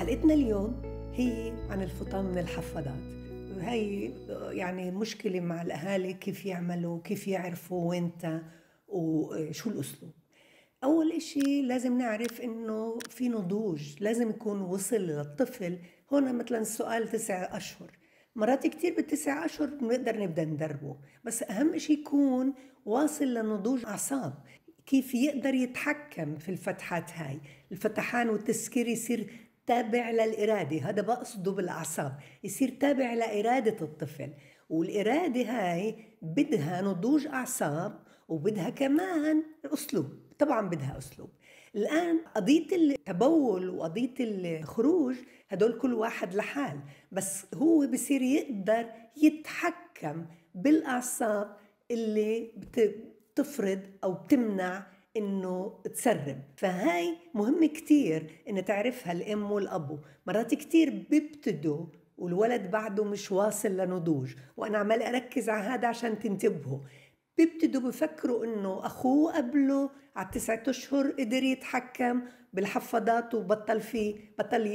حلقتنا اليوم هي عن الفطام من الحفاضات وهي يعني مشكلة مع الأهالي كيف يعملوا كيف يعرفوا وينتا وشو الأسلوب أول إشي لازم نعرف إنه في نضوج لازم يكون وصل للطفل هنا مثلا السؤال تسع أشهر مرات كتير بالتسع أشهر بنقدر نبدأ ندربه بس أهم إشي يكون واصل لنضوج أعصاب كيف يقدر يتحكم في الفتحات هاي الفتحان والتسكير يصير تابع للإرادة هذا بقصده بالأعصاب يصير تابع لإرادة الطفل والإرادة هاي بدها نضوج أعصاب وبدها كمان أسلوب طبعا بدها أسلوب الآن قضية التبول وقضية الخروج هدول كل واحد لحال بس هو بصير يقدر يتحكم بالأعصاب اللي بتفرض أو بتمنع انه تسرب فهاي مهم كتير ان تعرفها الام والاب مرات كتير بيبتدوا والولد بعده مش واصل لنضوج وانا عمال اركز على هذا عشان تنتبهوا بيبتدوا بفكروا انه اخوه قبله على التسعة اشهر قدر يتحكم بالحفاضات وبطل فيه بطل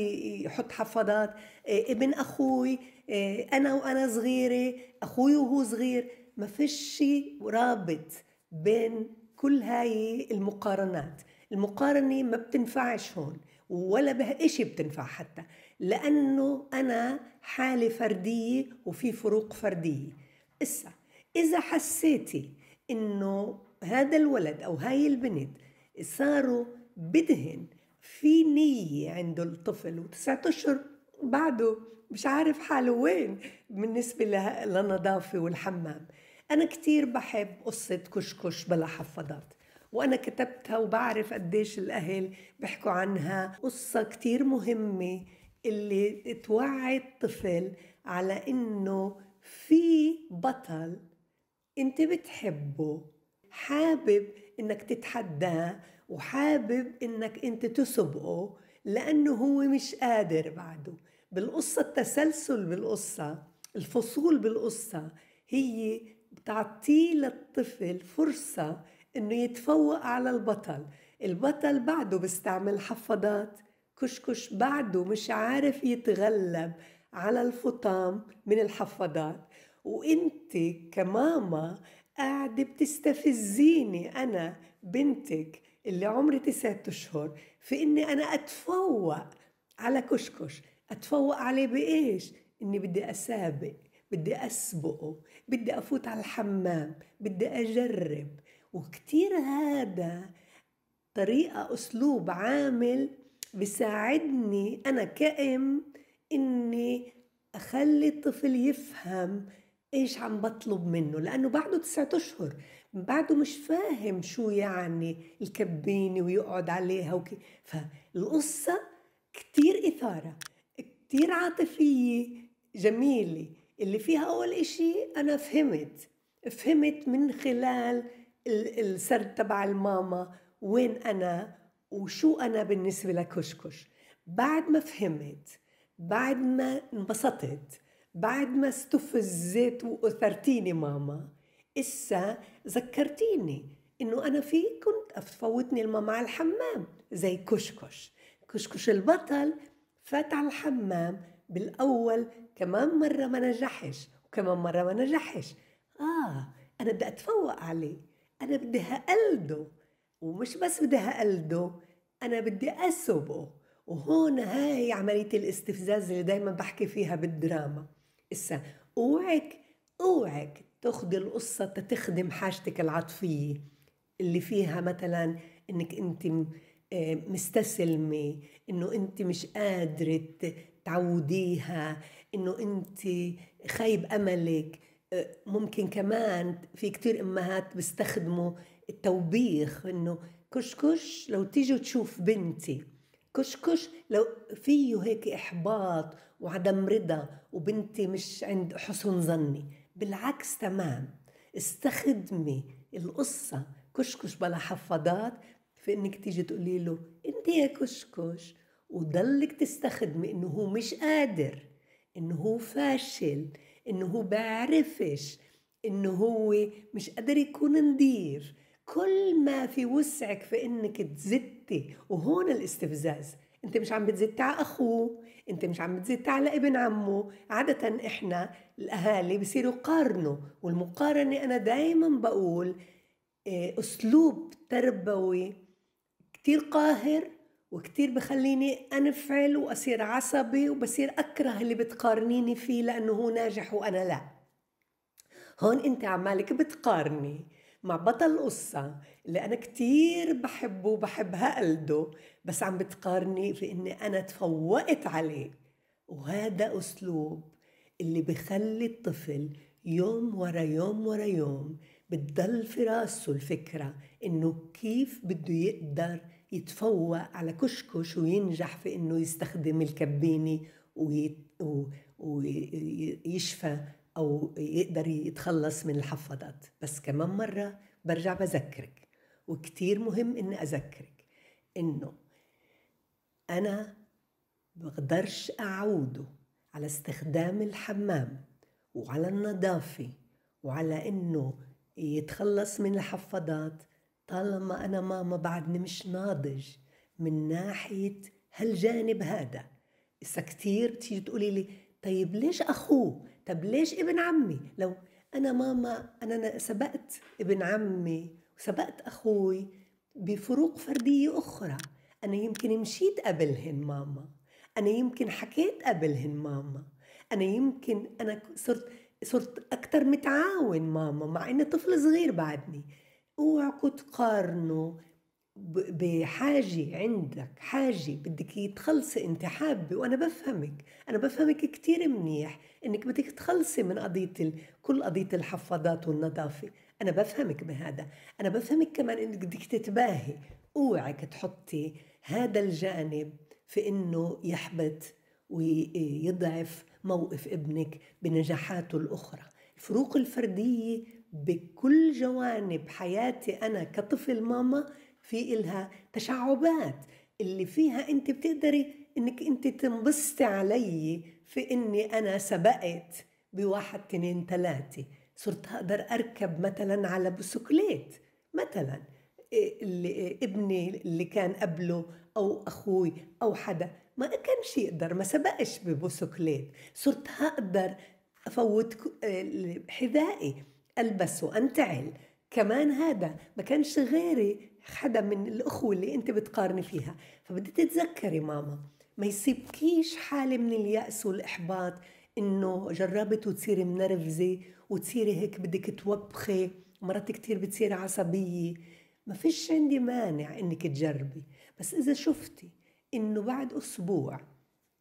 يحط حفاضات آه، ابن اخوي آه، انا وانا صغيره اخوي وهو صغير ما فيش رابط بين كل هاي المقارنات المقارنة ما بتنفعش هون ولا بها إشي بتنفع حتى لأنه أنا حالة فردية وفي فروق فردية إسا إذا حسيتي إنه هذا الولد أو هاي البنت صاروا بدهن في نية عنده الطفل وتسعة أشهر بعده مش عارف حاله وين بالنسبة للنظافة والحمام أنا كتير بحب قصة كشكش بلا حفاضات وأنا كتبتها وبعرف قديش الأهل بحكوا عنها قصة كتير مهمة اللي توعي الطفل على إنه في بطل أنت بتحبه حابب إنك تتحداه وحابب إنك أنت تسبقه لأنه هو مش قادر بعده بالقصة التسلسل بالقصة الفصول بالقصة هي تعطي للطفل فرصة انه يتفوق على البطل البطل بعده بيستعمل حفاضات كشكش بعده مش عارف يتغلب على الفطام من الحفاضات وانت كماما قاعدة بتستفزيني أنا بنتك اللي عمري تسعة أشهر في إني أنا أتفوق على كشكش أتفوق عليه بإيش؟ إني بدي أسابق بدي أسبقه بدي أفوت على الحمام بدي أجرب وكتير هذا طريقة أسلوب عامل بساعدني أنا كأم إني أخلي الطفل يفهم ايش عم بطلب منه لانه بعده تسعة اشهر بعده مش فاهم شو يعني الكبينه ويقعد عليها وكي فالقصه كتير اثاره كتير عاطفيه جميله اللي فيها أول إشي أنا فهمت فهمت من خلال السرد تبع الماما وين أنا وشو أنا بالنسبة لكشكش بعد ما فهمت بعد ما انبسطت بعد ما استفزت وأثرتيني ماما إسا ذكرتيني إنه أنا في كنت أفوتني الماما على الحمام زي كشكش كشكش البطل فات على الحمام بالأول كمان مرة ما نجحش وكمان مرة ما نجحش آه أنا بدي أتفوق عليه أنا بدي هقلده ومش بس بدي هقلده أنا بدي أسبقه وهون هاي عملية الاستفزاز اللي دايما بحكي فيها بالدراما إسا اوعك اوعك تاخذي القصة تخدم حاجتك العاطفية اللي فيها مثلا انك انت آه، مستسلمة انه انت مش قادرة تعوديها انه انت خيب املك أه، ممكن كمان في كتير امهات بيستخدموا التوبيخ انه كشكش لو تيجي تشوف بنتي كشكش لو فيه هيك احباط وعدم رضا وبنتي مش عند حسن ظني بالعكس تمام استخدمي القصة كشكش بلا حفاضات في انك تيجي تقولي له انت يا كشكش وضلك تستخدمي انه هو مش قادر انه هو فاشل انه هو بعرفش انه هو مش قادر يكون نظيف كل ما في وسعك في انك تزتي وهون الاستفزاز انت مش عم بتزت على اخوه انت مش عم بتزت على ابن عمه عادة احنا الاهالي بصيروا قارنوا والمقارنة انا دايما بقول آه، اسلوب تربوي كتير قاهر وكتير بخليني أنفعل وأصير عصبي وبصير أكره اللي بتقارنيني فيه لأنه هو ناجح وأنا لا هون أنت عمالك بتقارني مع بطل قصة اللي أنا كتير بحبه وبحبها قلده بس عم بتقارني في إني أنا تفوقت عليه وهذا أسلوب اللي بخلي الطفل يوم ورا يوم ورا يوم بتضل في راسه الفكرة إنه كيف بده يقدر يتفوق على كشكش وينجح في انه يستخدم الكبينه ويشفى او يقدر يتخلص من الحفاضات بس كمان مره برجع بذكرك وكتير مهم اني اذكرك انه انا بقدرش اعوده على استخدام الحمام وعلى النظافه وعلى انه يتخلص من الحفاضات طالما أنا ماما بعدني مش ناضج من ناحية هالجانب هذا إسا كتير بتيجي تقولي لي طيب ليش أخوه طب ليش ابن عمي لو أنا ماما أنا سبقت ابن عمي وسبقت أخوي بفروق فردية أخرى أنا يمكن مشيت قبلهن ماما أنا يمكن حكيت قبلهن ماما أنا يمكن أنا صرت صرت أكتر متعاون ماما مع إني طفل صغير بعدني اوعكوا تقارنوا بحاجة عندك حاجة بدك تخلصي انت حابة وانا بفهمك انا بفهمك كتير منيح انك بدك تخلصي من قضية كل قضية الحفاضات والنظافة انا بفهمك بهذا انا بفهمك كمان انك بدك تتباهي اوعك تحطي هذا الجانب في انه يحبط ويضعف موقف ابنك بنجاحاته الاخرى الفروق الفردية بكل جوانب حياتي أنا كطفل ماما في إلها تشعبات اللي فيها أنت بتقدري أنك أنت تنبسطي علي في أني أنا سبقت بواحد تنين ثلاثة صرت أقدر أركب مثلا على بسكليت مثلا اللي ابني اللي كان قبله أو أخوي أو حدا ما كانش يقدر ما سبقش ببسكليت صرت هقدر أفوت آه، حذائي البس وانتعل كمان هذا ما كانش غيري حدا من الاخوه اللي انت بتقارني فيها فبدي تتذكري ماما ما يسيبكيش حالة من اليأس والإحباط إنه جربت وتصيري منرفزة وتصيري هيك بدك توبخي مرات كتير بتصيري عصبية ما فيش عندي مانع إنك تجربي بس إذا شفتي إنه بعد أسبوع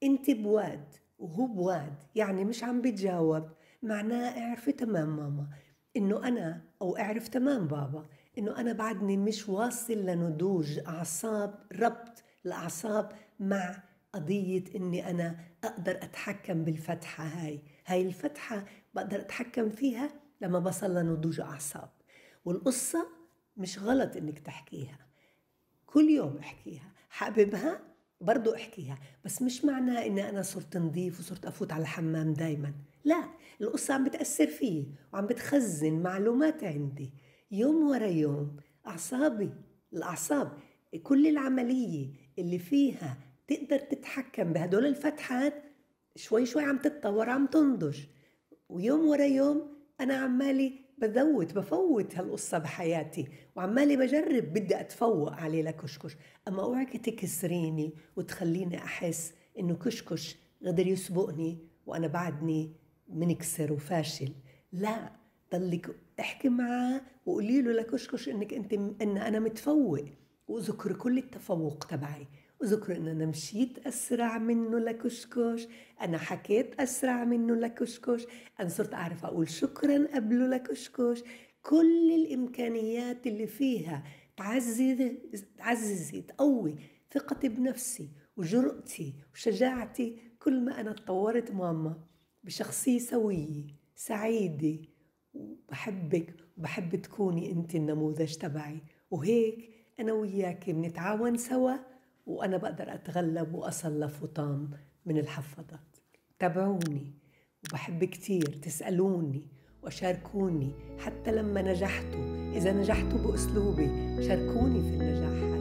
أنت بواد وهو بواد يعني مش عم بتجاوب معناه اعرفي تمام ماما انه انا او اعرف تمام بابا انه انا بعدني مش واصل لنضوج اعصاب ربط الاعصاب مع قضية اني انا اقدر اتحكم بالفتحة هاي هاي الفتحة بقدر اتحكم فيها لما بصل لنضوج اعصاب والقصة مش غلط انك تحكيها كل يوم احكيها حاببها برضو احكيها بس مش معناه اني انا صرت نظيف وصرت افوت على الحمام دايما لا القصة عم بتأثر فيي وعم بتخزن معلومات عندي يوم ورا يوم أعصابي الأعصاب كل العملية اللي فيها تقدر تتحكم بهدول الفتحات شوي شوي عم تتطور عم تنضج ويوم ورا يوم أنا عمالي بذوت بفوت هالقصة بحياتي وعمالي بجرب بدي أتفوق عليه لكشكش أما أوعك تكسريني وتخليني أحس إنه كشكش قدر يسبقني وأنا بعدني منكسر وفاشل لا ضلك احكي معاه وقولي له لكشكش انك انت ان انا متفوق واذكري كل التفوق تبعي اذكر ان انا مشيت اسرع منه لكشكش انا حكيت اسرع منه لكشكش انا صرت اعرف اقول شكرا قبله لكشكش كل الامكانيات اللي فيها تعزز تعززي تقوي ثقتي بنفسي وجرأتي وشجاعتي كل ما انا تطورت ماما بشخصية سوية سعيدة وبحبك وبحب تكوني أنت النموذج تبعي وهيك أنا وياك بنتعاون سوا وأنا بقدر أتغلب وأصل لفطام من الحفاضات تابعوني وبحب كتير تسألوني وشاركوني حتى لما نجحتوا إذا نجحتوا بأسلوبي شاركوني في النجاح